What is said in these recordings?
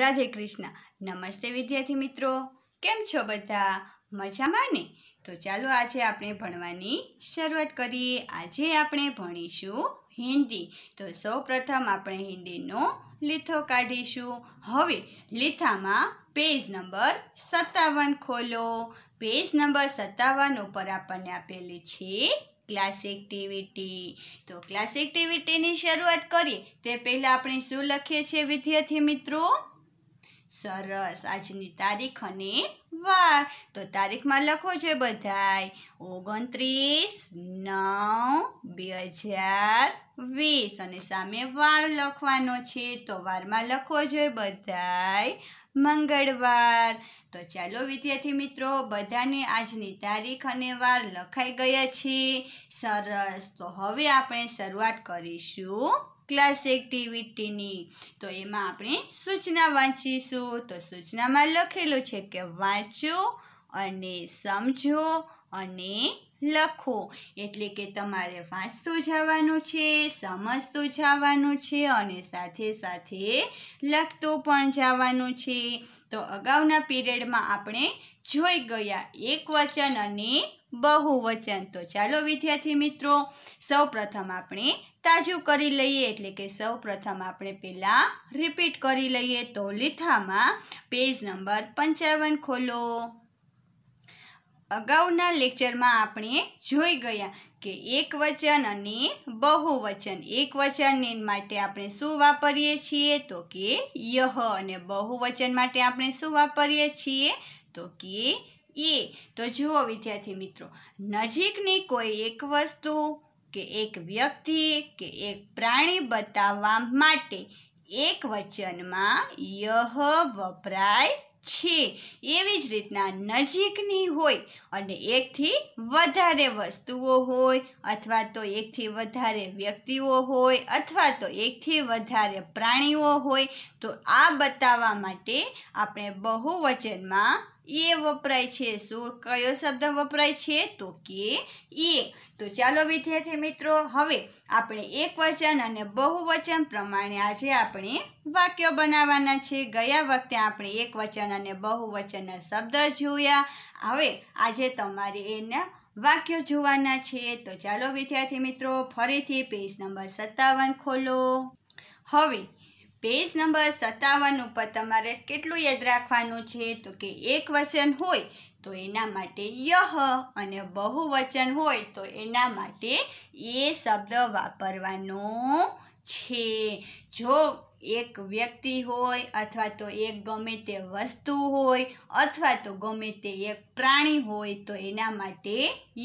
રાધે કૃષ્ણ નમસ્તે વિદ્યાર્થી મિત્રો કેમ છો બધા મજામાં ને તો ચાલો આજે આપણે ભણવાની શરૂઆત કરીએ આજે આપણે ભણીશું હિન્દી તો સૌપ્રથમ આપણે હિન્દીનો લીથો કાઢીશું હવે લીથામાં પેજ નંબર સત્તાવન ખોલો પેજ નંબર સત્તાવન ઉપર આપણને આપેલી છે ક્લાસ એક્ટિવિટી તો ક્લાસ એક્ટિવિટીની શરૂઆત કરીએ તે પહેલાં આપણે શું લખીએ છીએ વિદ્યાર્થી મિત્રો સરસ આજની તારીખ અને વાર તો તારીખમાં લખો છે બધાય ઓગણત્રીસ નવ બે હજાર વીસ અને સામે વાર લખવાનો છે તો વારમાં લખો છે બધાય મંગળવાર તો ચાલો વિદ્યાર્થી મિત્રો બધાને આજની તારીખ અને વાર લખાઈ ગયા છે સરસ તો હવે આપણે શરૂઆત કરીશું ક્લાસ એક્ટિવિટીની તો એમાં આપણે સૂચના વાંચીશું તો સૂચનામાં લખેલું છે કે વાંચો અને સમજો અને લખો એટલે કે તમારે વાંચતું જવાનું છે સમજતું જવાનું છે અને સાથે સાથે લખતું પણ જવાનું છે તો અગાઉના પીરિયડમાં આપણે જોઈ ગયા એક વચન અને બહુવચન તો ચાલો વિદ્યાર્થી મિત્રો સૌ પ્રથમ આપણે તાજું કરી લઈએ એટલે કે સૌ પ્રથમ આપણે પહેલાં રિપીટ કરી લઈએ તો લીથામાં પેજ નંબર પંચાવન ખોલો અગાઉના લેક્ચરમાં આપણે જોઈ ગયા કે એક વચન અને બહુવચન એક વચનને માટે આપણે શું વાપરીએ છીએ તો કે યહ અને બહુવચન માટે આપણે શું વાપરીએ છીએ તો કે એ તો જુઓ વિદ્યાર્થી મિત્રો નજીકની કોઈ એક વસ્તુ કે એક વ્યક્તિ કે એક પ્રાણી બતાવવા માટે એક વચનમાં યહ વપરાય છે એવી જ રીતના નજીકની હોય અને એકથી વધારે વસ્તુઓ હોય અથવા તો એકથી વધારે વ્યક્તિઓ હોય અથવા તો એકથી વધારે પ્રાણીઓ હોય તો આ બતાવવા માટે આપણે બહુવચનમાં એ વપરાય છે શું કયો શબ્દ વપરાય છે તો કે એ તો ચાલો વિદ્યાર્થી મિત્રો હવે આપણે એક વચન અને બહુવચન પ્રમાણે આજે આપણે વાક્યો બનાવવાના છે ગયા વખતે આપણે એક વચન અને બહુવચનના શબ્દ જોયા હવે આજે તમારે એના વાક્યો જોવાના છે તો ચાલો વિદ્યાર્થી મિત્રો ફરીથી પેજ નંબર સત્તાવન ખોલો હવે પેજ નંબર સત્તાવન ઉપર તમારે કેટલું યાદ રાખવાનું છે તો કે એક વચન હોય તો એના માટે યહ અને બહુવચન હોય તો એના માટે એ શબ્દ વાપરવાનો છે જો એક વ્યક્તિ હોય અથવા તો એક ગમે તે વસ્તુ હોય અથવા તો ગમે તે એક પ્રાણી હોય તો એના માટે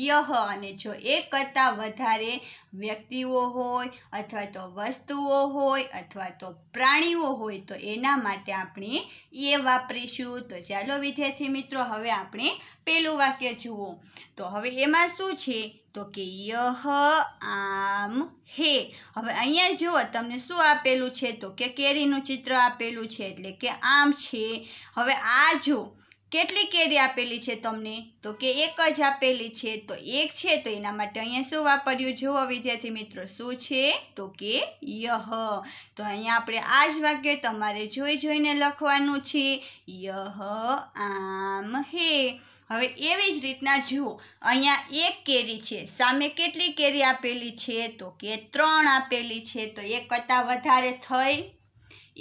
યહ અને જો એક કરતાં વધારે વ્યક્તિઓ હોય અથવા તો વસ્તુઓ હોય અથવા તો પ્રાણીઓ હોય તો એના માટે આપણે એ વાપરીશું તો ચાલો વિદ્યાર્થી મિત્રો હવે આપણે પહેલું વાક્ય જુઓ તો હવે એમાં શું છે તો કે યહ આમ હે હવે અહીંયા જુઓ તમને શું આપેલું છે તો કે કેરીનું ચિત્ર આપેલું છે એટલે કે આમ છે હવે આ જો કેટલી કેરી આપેલી છે તમને તો કે એક જ આપેલી છે તો એક છે તો એના માટે અહીંયા શું વાપર્યું જુઓ વિદ્યાર્થી મિત્રો શું છે તો કે યહ તો અહીંયા આપણે આ જ વાક્ય તમારે જોઈ જોઈને લખવાનું છે યહ આમ હે હવે એવી જ રીતના જુઓ અહીંયા એક કેરી છે સામે કેટલી કેરી આપેલી છે તો કે ત્રણ આપેલી છે તો એક કરતાં વધારે થઈ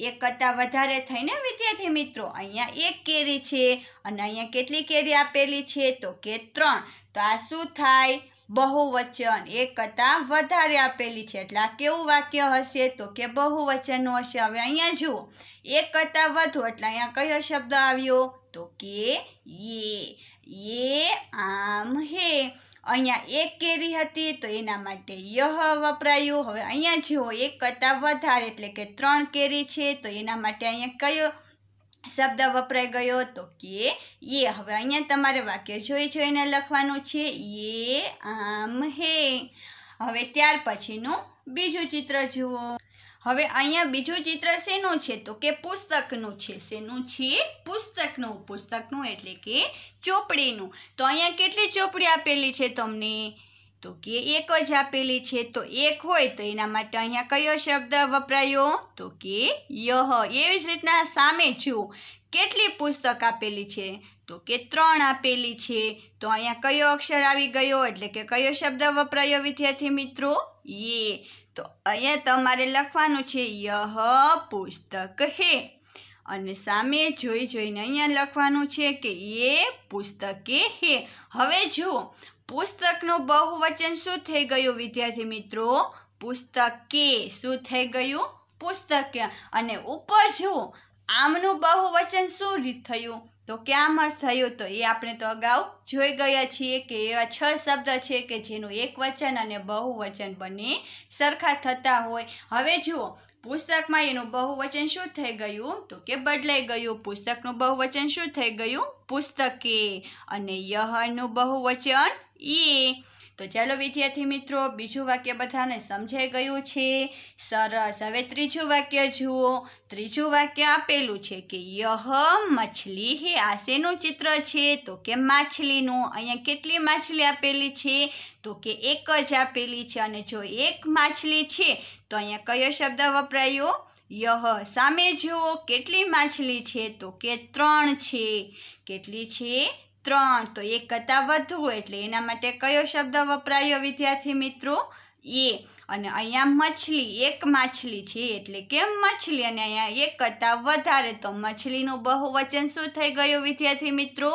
એક કરતાં વધારે થઈને વિદ્યાર્થી મિત્રો અહીંયા એક કેરી છે અને અહીંયા કેટલી કેરી આપેલી છે તો કે ત્રણ તો આ શું થાય બહુવચન એક કરતાં વધારે આપેલી છે એટલે આ કેવું વાક્ય હશે તો કે બહુવચનનું હશે હવે અહીંયા જુઓ એક કરતાં વધુ એટલે અહીંયા કયો શબ્દ આવ્યો તો કે એ એ આમ હે અહીંયા એક કેરી હતી તો એના માટે યહ વપરાયું હવે અહીંયા જુઓ એક કરતાં વધારે એટલે કે ત્રણ કેરી છે તો એના માટે અહીંયા કયો શબ્દ વપરાઈ ગયો તો કે એ હવે અહીંયા તમારે વાક્ય જોઈ જોઈને લખવાનું છે એ આમ હે હવે ત્યાર પછીનું બીજું ચિત્ર જુઓ હવે અહીંયા બીજું ચિત્ર શેનું છે તો કે પુસ્તકનું છે શેનું છે પુસ્તકનું પુસ્તકનું એટલે કે ચોપડીનું તો અહીંયા કેટલી ચોપડી આપેલી છે તમને તો કે એક જ આપેલી છે તો એક હોય તો એના માટે અહીંયા કયો શબ્દ વપરાયો તો કે યહ એવી જ રીતના સામે જુઓ કેટલી પુસ્તક આપેલી છે તો કે ત્રણ આપેલી છે તો અહીંયા કયો અક્ષર આવી ગયો એટલે કે કયો શબ્દ વપરાયો વિદ્યાર્થી મિત્રો એ તો અહીંયા તમારે લખવાનું છે યહ પુસ્તક હે અને સામે જોઈ જોઈને અહીંયા લખવાનું છે કે એ પુસ્તકે હે હવે જુઓ પુસ્તકનું બહુવચન શું થઈ ગયું વિદ્યાર્થી મિત્રો પુસ્તકે શું થઈ ગયું પુસ્તકે અને ઉપર જુઓ આમનું બહુવચન શું થયું તો ક્યાં મસ થયું તો એ આપણે તો અગાઉ જોઈ ગયા છીએ કે એવા છ શબ્દ છે કે જેનું એક વચન અને બહુવચન બંને સરખા થતા હોય હવે જુઓ પુસ્તકમાં એનું બહુવચન શું થઈ ગયું તો કે બદલાઈ ગયું પુસ્તકનું બહુવચન શું થઈ ગયું પુસ્તકે અને યહનું બહુવચન એ તો ચાલો વિદ્યાર્થી મિત્રો બીજું વાક્ય બધાને સમજાઈ ગયું છે સરસ હવે ત્રીજું વાક્ય જુઓ ત્રીજું વાક્ય આપેલું છે કે યહ મછલી હે આ શેનું ચિત્ર છે તો કે માછલીનું અહીંયા કેટલી માછલી આપેલી છે તો કે એક જ આપેલી છે અને જો એક માછલી છે તો અહીંયા કયો શબ્દ વપરાયો યહ સામે જુઓ કેટલી માછલી છે તો કે ત્રણ છે કેટલી છે ત્રણ તો એક કરતાં વધુ એટલે એના માટે કયો શબ્દ વપરાયો વિદ્યાર્થી મિત્રો એ અને અહીંયા મછલી એક માછલી છે એટલે કે મછલી અને અહીંયા એક કરતાં વધારે તો મછલીનું બહુવચન શું થઈ ગયું વિદ્યાર્થી મિત્રો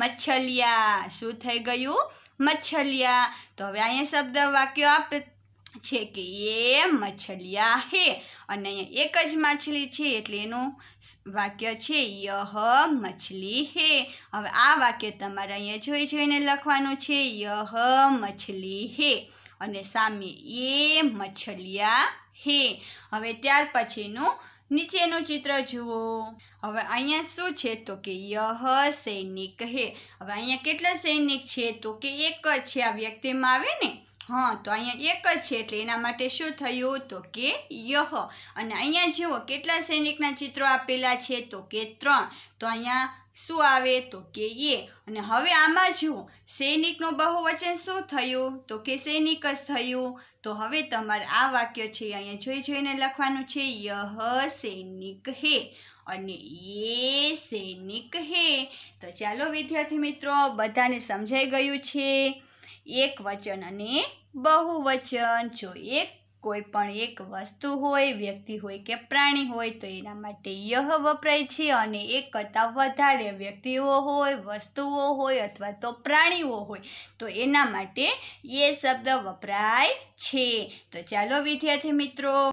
મચ્છલિયા શું થઈ ગયું મચ્છલિયા તો હવે અહીંયા શબ્દ વાક્યો આપ છે કે એ મછલિયા હે અને અહીંયા એક જ માછલી છે એટલે એનું વાક્ય છે યહ મછલી હે હવે આ વાક્ય તમારે અહીંયા જોઈ જોઈને લખવાનું છે યહ મછલી હે અને સામે એ મછલિયા હે હવે ત્યાર પછીનું નીચેનું ચિત્ર જુઓ હવે અહીંયા શું છે તો કે યહ સૈનિક હે હવે અહીંયા કેટલા સૈનિક છે તો કે એક જ છે આ વ્યક્તિમાં આવે ને હા તો અહીંયા એક જ છે એટલે એના માટે શું થયું તો કે યહ અને અહીંયા જુઓ કેટલા સૈનિકના ચિત્રો આપેલા છે તો કે ત્રણ તો અહીંયા શું આવે તો કે એ અને હવે આમાં જુઓ સૈનિકનું બહુવચન શું થયું તો કે સૈનિક જ થયું તો હવે તમારે આ વાક્ય છે અહીંયા જોઈ જોઈને લખવાનું છે યહ સૈનિક હે અને એ સૈનિક હે તો ચાલો વિદ્યાર્થી મિત્રો બધાને સમજાઈ ગયું છે એક વચન અને બહુવચન જો એક કોઈ પણ એક વસ્તુ હોય વ્યક્તિ હોય કે પ્રાણી હોય તો એના માટે યહ વપરાય છે અને એક કરતાં વધારે વ્યક્તિઓ હોય વસ્તુઓ હોય અથવા તો પ્રાણીઓ હોય તો એના માટે એ શબ્દ વપરાય છે તો ચાલો વિદ્યાર્થી મિત્રો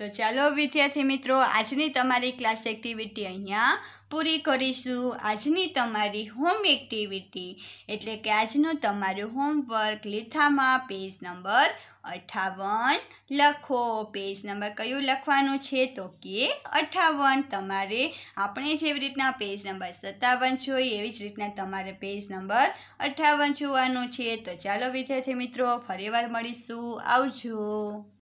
તો ચાલો વિદ્યાર્થી મિત્રો આજની તમારી ક્લાસ એક્ટિવિટી અહીંયા પૂરી કરીશું આજની તમારી હોમ એક્ટિવિટી એટલે કે આજનું તમારું હોમવર્ક લીથામાં પેજ નંબર અઠાવન લખો પેજ નંબર કયું લખવાનું છે તો કે અઠાવન તમારે આપણે જેવી રીતના પેજ નંબર સત્તાવન જોઈએ એવી જ રીતના તમારે પેજ નંબર અઠાવન જોવાનું છે તો ચાલો વિદ્યાર્થી મિત્રો ફરીવાર મળીશું આવજો